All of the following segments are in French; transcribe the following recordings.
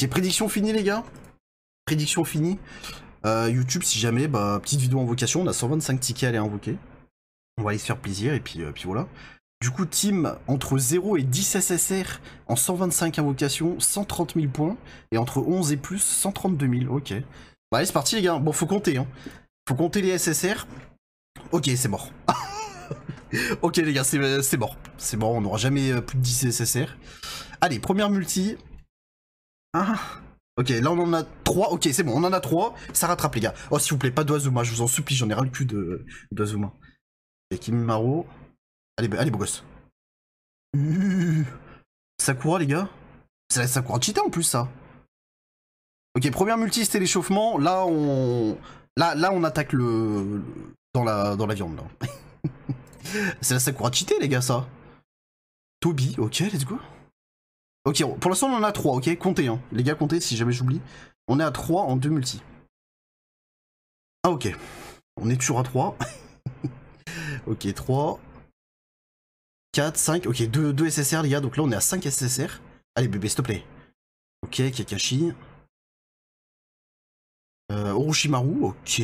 Ok, prédiction finie les gars. Prédiction finie. Euh, YouTube, si jamais, bah, petite vidéo en vocation, on a 125 tickets à aller invoquer. On va aller se faire plaisir et puis, euh, voilà. Du coup, team entre 0 et 10 SSR en 125 invocations, 130 000 points. Et entre 11 et plus, 132 000. Ok. Bah, allez, c'est parti les gars. Bon, faut compter. Hein. Faut compter les SSR. Ok, c'est mort. ok les gars, euh, c'est mort. C'est mort, on n'aura jamais plus de 10 SSR. Allez, première multi. Ah Ok, là on en a 3. Ok, c'est bon, on en a 3. Ça rattrape, les gars. Oh, s'il vous plaît, pas d'Oazuma, je vous en supplie, j'en ai ras le cul de d'Oazuma. Et Kimimaro. Allez, allez, beau gosse. Mmh. Sakura, les gars. C'est la Sakura cheater en plus, ça. Ok, première multi, c'était l'échauffement. Là, on. Là, là, on attaque le. Dans la, dans la viande, là. c'est la Sakura cheater les gars, ça. Toby, ok, let's go. Ok, pour l'instant, on en a 3, ok Comptez, hein. Les gars, comptez si jamais j'oublie. On est à 3 en 2 multi. Ah, ok. On est toujours à 3. ok, 3. 4, 5. Ok, 2, 2 SSR, les gars. Donc là, on est à 5 SSR. Allez, bébé, s'il te plaît. Ok, Kakashi. Euh, Orochimaru, ok.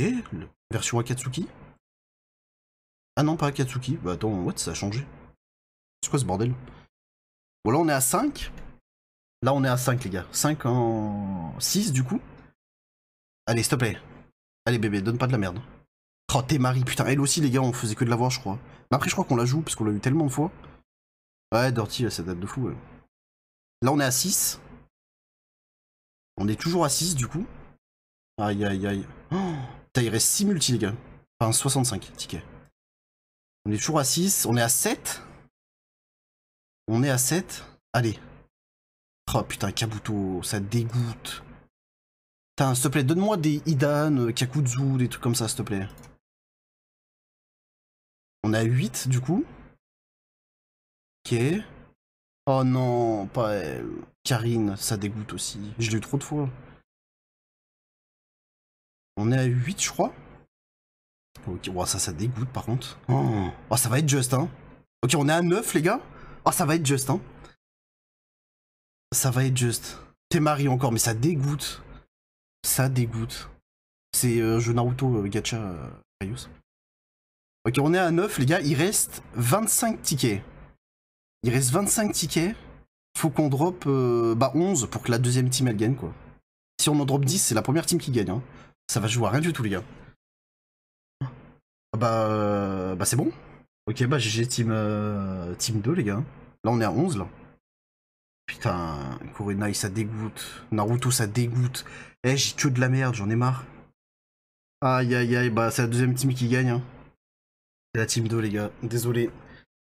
Version Akatsuki. Ah non, pas Akatsuki. Bah attends, what, ça a changé. C'est quoi ce bordel Bon, là, on est à 5. Là, on est à 5, les gars. 5 en 6, du coup. Allez, s'il te plaît. Allez, bébé, donne pas de la merde. Oh, t'es mari, putain. Elle aussi, les gars, on faisait que de la voir, je crois. Mais après, je crois qu'on la joue, parce qu'on l'a eu tellement de fois. Ouais, Dirty, ça date de fou. Là, on est à 6. On est toujours à 6, du coup. Aïe, aïe, aïe. Oh, il reste 6 multi, les gars. Enfin, 65 ticket. On est toujours à 6. On est à 7. On est à 7. Allez, Oh putain, Kabuto, ça dégoûte. Putain, s'il te plaît, donne-moi des Idan, euh, Kakuzu, des trucs comme ça, s'il te plaît. On a 8, du coup. Ok. Oh non, pas elle. Euh, Karine, ça dégoûte aussi. Je l'ai eu trop de fois. On est à 8, je crois. Ok, Oh ça, ça dégoûte, par contre. Oh, oh ça va être juste, hein. Ok, on est à 9, les gars. Oh, ça va être juste, hein ça va être juste. T'es marié encore, mais ça dégoûte. Ça dégoûte. C'est euh, jeu Naruto euh, Gacha Rayus. Euh, ok, on est à 9, les gars. Il reste 25 tickets. Il reste 25 tickets. Faut qu'on drop euh, bah 11 pour que la deuxième team elle gagne, quoi. Si on en drop 10, c'est la première team qui gagne. Hein. Ça va jouer à rien du tout, les gars. Bah, bah c'est bon. Ok, bah J'ai team, team 2, les gars. Là, on est à 11, là. Putain, Kurenai, ça dégoûte. Naruto, ça dégoûte. Eh, j'ai que de la merde, j'en ai marre. Aïe, aïe, aïe, bah c'est la deuxième team qui gagne. Hein. C'est la team 2, les gars. Désolé.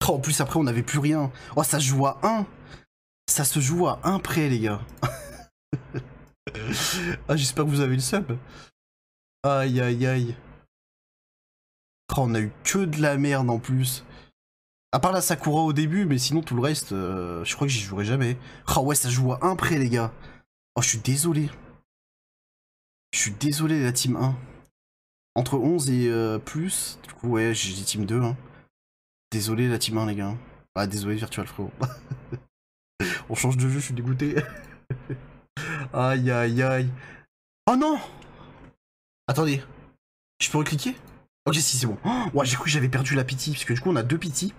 Oh, en plus, après, on n'avait plus rien. Oh, ça se joue à 1. Ça se joue à 1 près, les gars. ah, j'espère que vous avez le sub. Aïe, aïe, aïe. Oh, on a eu que de la merde en plus. À part la Sakura au début, mais sinon tout le reste, euh, je crois que j'y jouerai jamais. Ah ouais, ça joue à 1 près, les gars. Oh, je suis désolé. Je suis désolé, la team 1. Entre 11 et euh, plus, du coup, ouais, j'ai team 2. Hein. Désolé, la team 1, les gars. Ah, désolé, Virtual Frérot. On change de jeu, je suis dégoûté. aïe, aïe, aïe. Oh non Attendez. Je peux recliquer Ok, si, c'est bon. Oh, ouais, j'ai cru que j'avais perdu la pitié, parce que du coup, on a deux piti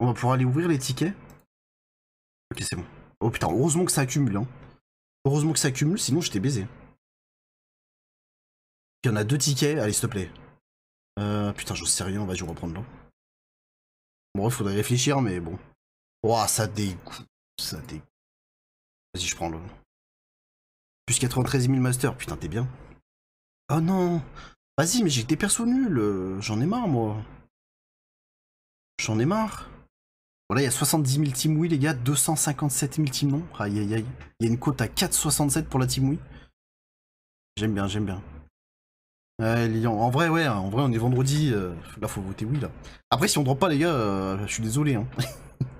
on va pouvoir aller ouvrir les tickets. Ok, c'est bon. Oh putain, heureusement que ça accumule. Hein. Heureusement que ça accumule, sinon j'étais baisé. Il y en a deux tickets. Allez, s'il te plaît. Euh, putain, j'en sais rien. Vas-y, on va reprendre là. Bon, il faudrait réfléchir, mais bon. Ouah, ça dégoûte. Ça dégoûte. Vas-y, je prends le. Plus 93 000 masters. Putain, t'es bien. Oh non Vas-y, mais j'ai des persos nuls. J'en ai marre, moi. J'en ai marre. Voilà, il y a 70 000 team oui, les gars, 257 000 team non. Aïe aïe aïe. Il y a une cote à 4,67 pour la team oui. J'aime bien, j'aime bien. Ouais, en vrai, ouais, en vrai, on est vendredi. Euh, là, faut voter oui, là. Après, si on drop pas, les gars, euh, je suis désolé. Hein.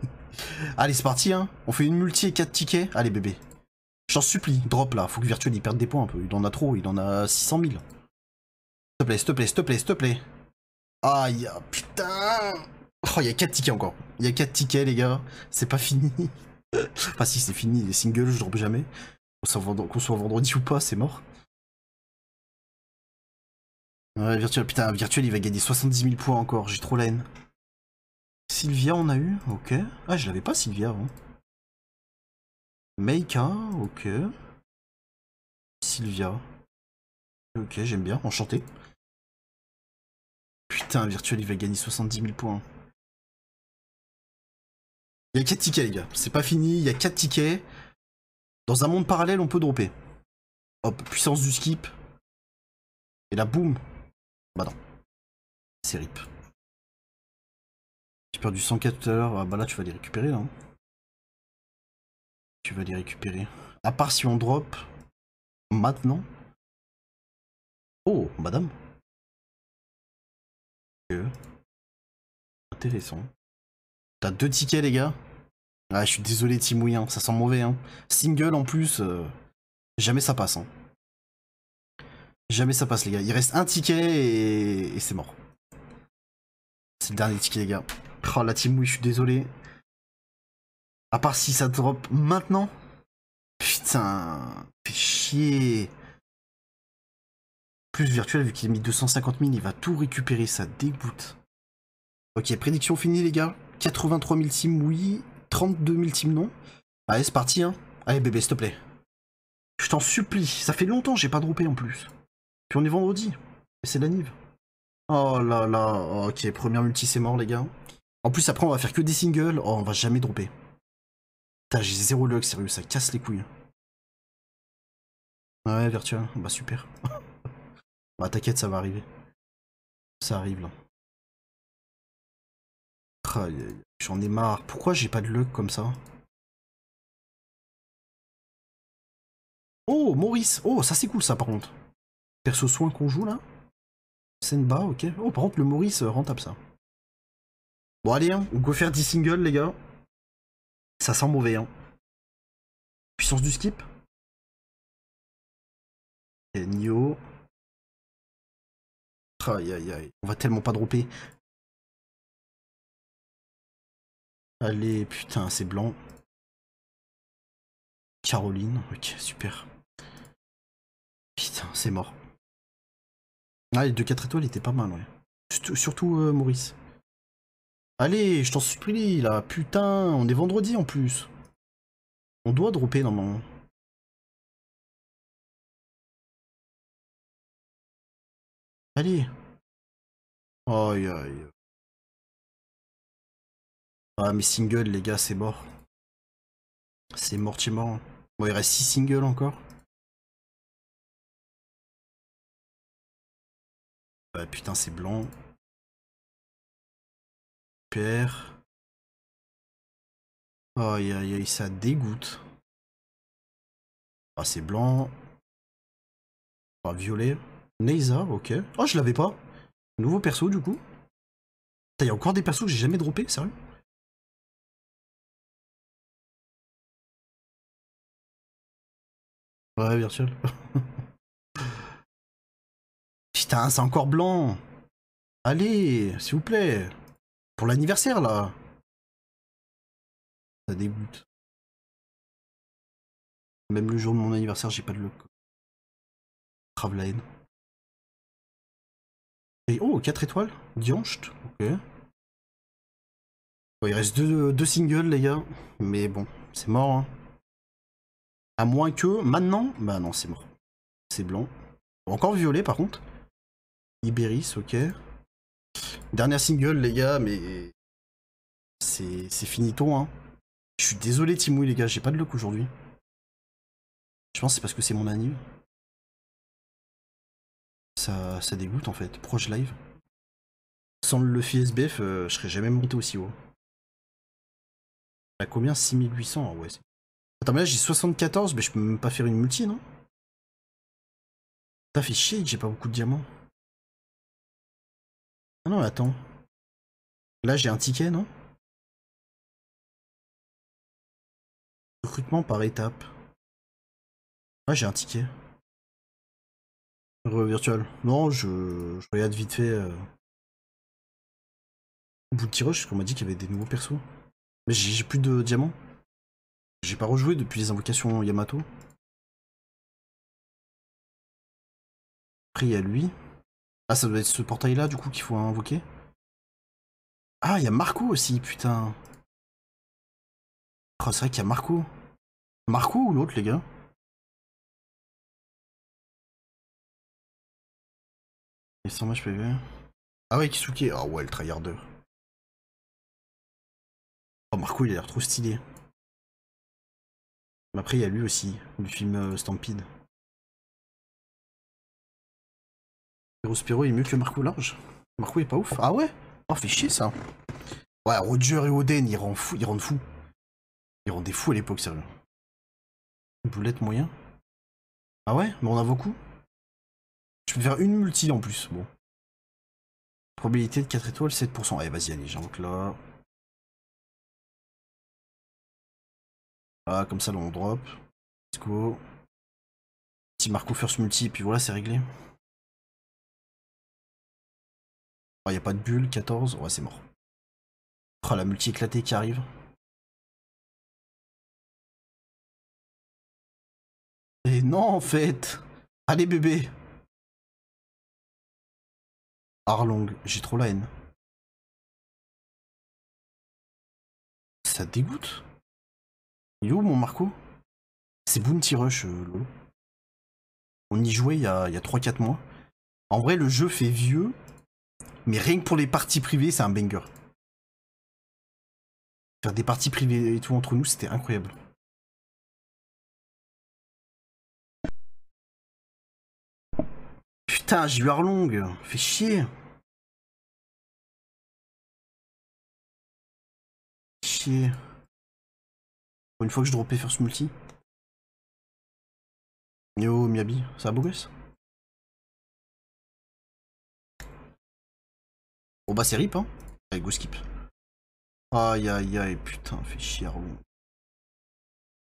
Allez, c'est parti, hein. On fait une multi et 4 tickets. Allez, bébé. J'en supplie, drop là. Faut que Virtuel il perde des points un peu. Il en a trop, il en a 600 000. S'il te plaît, s'il te plaît, s'il te plaît, s'il te plaît. Aïe, ah, putain. Oh, il y a 4 tickets encore. Il y a 4 tickets, les gars. C'est pas fini. enfin, si, c'est fini. Les singles, je drop jamais. Qu'on soit vendredi ou pas, c'est mort. Ouais, Virtuel, Putain, Virtuel il va gagner 70 000 points encore. J'ai trop la haine. Sylvia, on a eu. Ok. Ah, je l'avais pas, Sylvia, avant. Meika, hein. ok. Sylvia. Ok, j'aime bien. Enchanté. Putain, Virtuel il va gagner 70 000 points. Il y a 4 tickets, les gars. C'est pas fini, il y a 4 tickets. Dans un monde parallèle, on peut dropper. Hop, puissance du skip. Et là, boum. Bah non. C'est rip. J'ai perdu 104 tout à l'heure. Ah, bah là, tu vas les récupérer, non hein. Tu vas les récupérer. À part si on drop maintenant. Oh, madame. Intéressant. T'as deux tickets, les gars. Ah, je suis désolé, Wii hein, ça sent mauvais. Hein. Single en plus, euh, jamais ça passe. Hein. Jamais ça passe, les gars. Il reste un ticket et, et c'est mort. C'est le dernier ticket, les gars. Oh, la Wii je suis désolé. À part si ça drop maintenant. Putain, fais chier. Plus virtuel, vu qu'il a mis 250 000, il va tout récupérer, ça dégoûte. Ok, prédiction finie, les gars. 83 000 teams, oui. 32 000 teams, non. Allez, c'est parti, hein. Allez, bébé, s'il te plaît. Je t'en supplie. Ça fait longtemps que j'ai pas droppé en plus. Puis on est vendredi. Et c'est la nive. Oh là là. Ok, première multi, c'est mort, les gars. En plus, après, on va faire que des singles. Oh, on va jamais dropper. Putain, j'ai zéro luck, sérieux, ça casse les couilles. Ouais, virtuel. Bah, super. bah, t'inquiète, ça va arriver. Ça arrive, là. J'en ai marre. Pourquoi j'ai pas de luck comme ça Oh, Maurice Oh, ça c'est cool ça par contre. ce soin qu'on joue là Senba, ok. Oh, par contre, le Maurice euh, rentable ça. Bon, allez, hein. on go faire 10 singles, les gars. Ça sent mauvais, hein. Puissance du skip. Et Nio. Aïe aïe aïe, on va tellement pas dropper. Allez, putain, c'est blanc. Caroline, ok, super. Putain, c'est mort. Ah, les deux 4 étoiles étaient pas mal, ouais. Surtout, euh, Maurice. Allez, je t'en supplie, là, putain, on est vendredi en plus. On doit dropper normalement. Allez. Aïe aïe. Ah, mais single, les gars, c'est mort. C'est mort. Hein. Bon, il reste 6 singles encore. Ah, putain, c'est blanc. père Aïe, aïe, aïe, ça dégoûte. Ah, c'est blanc. Ah, violet. Neiza, ok. Oh, je l'avais pas. Nouveau perso, du coup. Il y a encore des persos que j'ai jamais droppé, sérieux Ouais, bien Putain, c'est encore blanc. Allez, s'il vous plaît. Pour l'anniversaire, là. Ça dégoûte. Même le jour de mon anniversaire, j'ai pas de look. Grave Et oh, 4 étoiles Dioncht Ok. il reste deux, deux, singles, les gars. Mais bon, c'est mort, hein. À moins que maintenant, bah non, c'est mort. C'est blanc. Encore violet par contre. Iberis, ok. Dernière single, les gars, mais c'est finito. Hein. Je suis désolé, Timouille, les gars, j'ai pas de look aujourd'hui. Je pense c'est parce que c'est mon anime. Ça, ça dégoûte en fait. Proche live. Sans le Luffy SBF, euh, je serais jamais monté aussi haut. À combien 6800 Ouais, c'est Attends, mais là j'ai 74, mais je peux même pas faire une multi, non Ça fait chier que j'ai pas beaucoup de diamants. Ah non, attends. Là j'ai un ticket, non Recrutement par étape. Ah, j'ai un ticket. Re virtuel. Non, je, regarde vite fait. Euh... Au bout de tirage, parce qu'on m'a dit qu'il y avait des nouveaux persos. Mais j'ai plus de diamants. J'ai pas rejoué depuis les invocations Yamato. Après, il y a lui. Ah, ça doit être ce portail-là, du coup, qu'il faut invoquer. Ah, il y a Marco aussi, putain. Oh, c'est vrai qu'il y a Marco. Marco ou l'autre, les gars Et sans match PV. Ah ouais, Kisuke. Ah ouais, le tryharder. Oh, Marco, il a l'air trop stylé après, il y a lui aussi, le film euh, Stampede. Spiro Spiro est mieux que Marco Large. Marco est pas ouf Ah ouais Oh, fait chier ça Ouais, Roger et Oden, ils rendent fous. Ils rendent fous. Ils rendaient fous à l'époque, sérieux. Boulette moyen Ah ouais Mais on a beaucoup Je peux faire une multi en plus, bon. Probabilité de 4 étoiles, 7%. Allez, eh, vas-y, allez, j'invoque là. Ah, comme ça, là, on drop. Disco. Petit Marco First Multi, puis voilà, c'est réglé. Il ah, a pas de bulle, 14. Ouais, c'est mort. Oh, la multi éclatée qui arrive. Et non, en fait. Allez, bébé. Arlong, j'ai trop la haine. Ça dégoûte il est où mon Marco C'est Bounty Rush, euh, On y jouait il y a, 3-4 mois. En vrai, le jeu fait vieux, mais rien que pour les parties privées, c'est un banger. Faire des parties privées et tout entre nous, c'était incroyable. Putain, j'ai eu Arlong, fait chier. Chier. Une fois que je dropais First Multi. Yo, Miyabi, ça a beau gosse Bon bah c'est rip hein. Allez, go skip. Aïe aïe aïe, putain, fait chier, oui.